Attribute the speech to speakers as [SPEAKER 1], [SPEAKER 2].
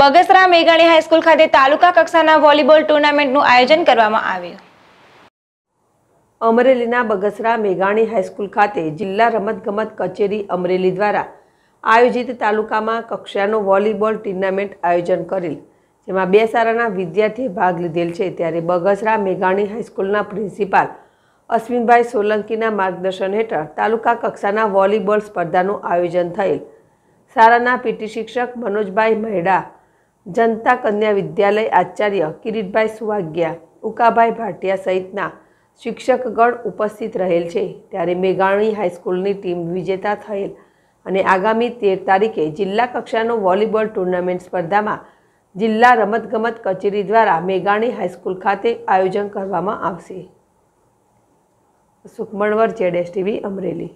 [SPEAKER 1] બગસરા મેઘાણી હાઈસ્કૂલ ખાતે તાલુકા કક્ષાના વોલીબોલ ટુર્નામેન્ટનું આયોજન
[SPEAKER 2] કરવામાં આવ્યું અમરેલીના બગસરા મેઘાણી હાઈસ્કૂલ ખાતે જિલ્લા રમતગમત કચેરી અમરેલી દ્વારા આયોજિત તાલુકામાં કક્ષાનો વોલીબોલ ટુર્નામેન્ટ આયોજન કરેલ જેમાં બે સારાના વિદ્યાર્થીએ ભાગ લીધેલ છે ત્યારે બગસરા મેઘાણી હાઈસ્કૂલના પ્રિન્સિપાલ અશ્વિનભાઈ સોલંકીના માર્ગદર્શન હેઠળ તાલુકા કક્ષાના વોલીબોલ સ્પર્ધાનું આયોજન થયેલ સારાના પીટી શિક્ષક મનોજભાઈ મહેડા જનતા કન્યા વિદ્યાલય આચાર્ય કિરીટભાઈ સુવાગ્યા ઉકાભાઈ ભાટિયા સહિતના શિક્ષકગણ ઉપસ્થિત રહેલ છે ત્યારે મેઘાણી હાઈસ્કૂલની ટીમ વિજેતા થયેલ અને આગામી તેર તારીખે જિલ્લા કક્ષાનો વોલીબોલ ટુર્નામેન્ટ સ્પર્ધામાં જિલ્લા રમતગમત કચેરી દ્વારા મેઘાણી હાઈસ્કૂલ ખાતે આયોજન કરવામાં આવશે સુખમણવર જેડ ટીવી અમરેલી